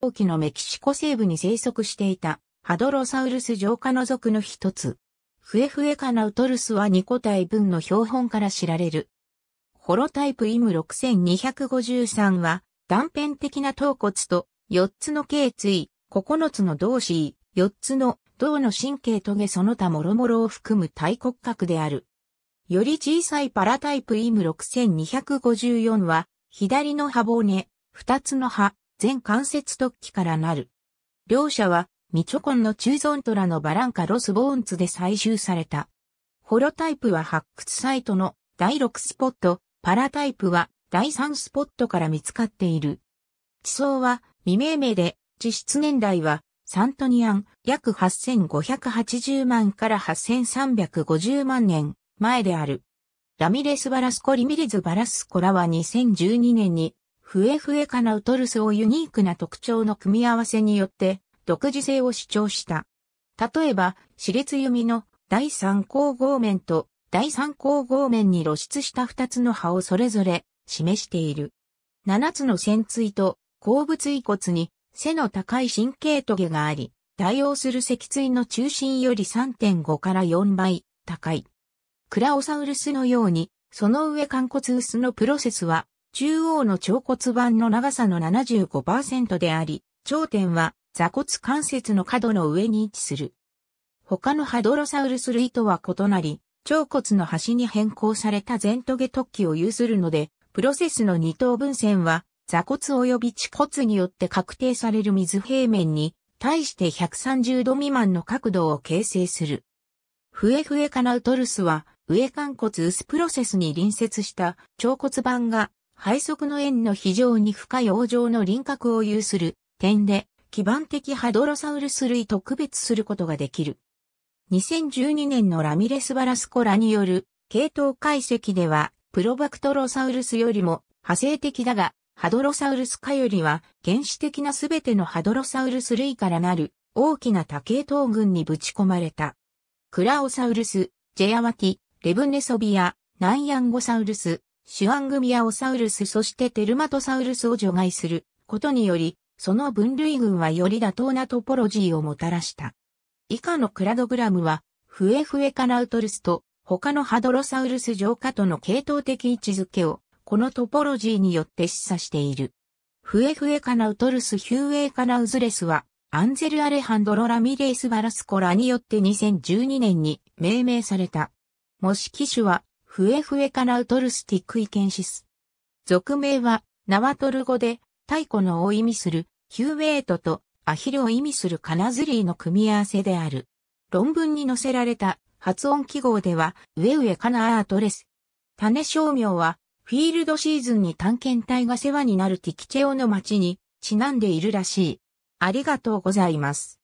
後期のメキシコ西部に生息していたハドロサウルス上科の属の一つ。フエフエカナウトルスは2個体分の標本から知られる。ホロタイプイム6253は断片的な頭骨と4つの頸椎、9つの同肢、4つの銅の神経棘その他諸々を含む体骨格である。より小さいパラタイプイム6254は左の歯骨、2つの歯、全関節突起からなる。両者は、ミチョコンの中ゾントラのバランカロスボーンツで採集された。ホロタイプは発掘サイトの第6スポット、パラタイプは第3スポットから見つかっている。地層は未命名で、地質年代はサントニアン約8580万から8350万年前である。ラミレス・バラスコ・リミリズ・バラスコラは2012年にふえふえかなウトルスをユニークな特徴の組み合わせによって独自性を主張した。例えば、熾烈弓の第三交合面と第三交合面に露出した二つの葉をそれぞれ示している。七つの潜椎と後部椎骨に背の高い神経棘があり、対応する脊椎の中心より3.5から4倍高い。クラオサウルスのように、その上肝骨薄のプロセスは中央の腸骨板の長さの75%であり、頂点は座骨関節の角の上に位置する。他のハドロサウルス類とは異なり、腸骨の端に変更された前棘突起を有するので、プロセスの二等分線は座骨及び地骨によって確定される水平面に対して130度未満の角度を形成する。フエフエカナウトルスは、上関骨薄プロセスに隣接した腸骨板が配側の円の非常に深い王状の輪郭を有する点で、基盤的ハドロサウルス類と区別することができる。2012年のラミレス・バラスコラによる系統解析では、プロバクトロサウルスよりも派生的だが、ハドロサウルス化よりは原始的なすべてのハドロサウルス類からなる大きな多系統群にぶち込まれた。クラオサウルス、ジェアワティ、レブネソビア、ナンヤンゴサウルス、シュアングミアオサウルスそしてテルマトサウルスを除外することにより、その分類群はより妥当なトポロジーをもたらした。以下のクラドグラムは、フエフエカナウトルスと他のハドロサウルス上下との系統的位置づけを、このトポロジーによって示唆している。フエフエカナウトルスヒューエカナウズレスは、アンゼル・アレハンドロ・ラミレース・バラスコラによって2012年に命名された。模式種は、フエフエカナウトルスティックイケンシス。俗名は、ナワトル語で、太古のを意味する、ヒューウェイトとアヒルを意味するカナズリーの組み合わせである。論文に載せられた発音記号では、ウェウェカナアートレス。種商名は、フィールドシーズンに探検隊が世話になるティキチェオの町に、ちなんでいるらしい。ありがとうございます。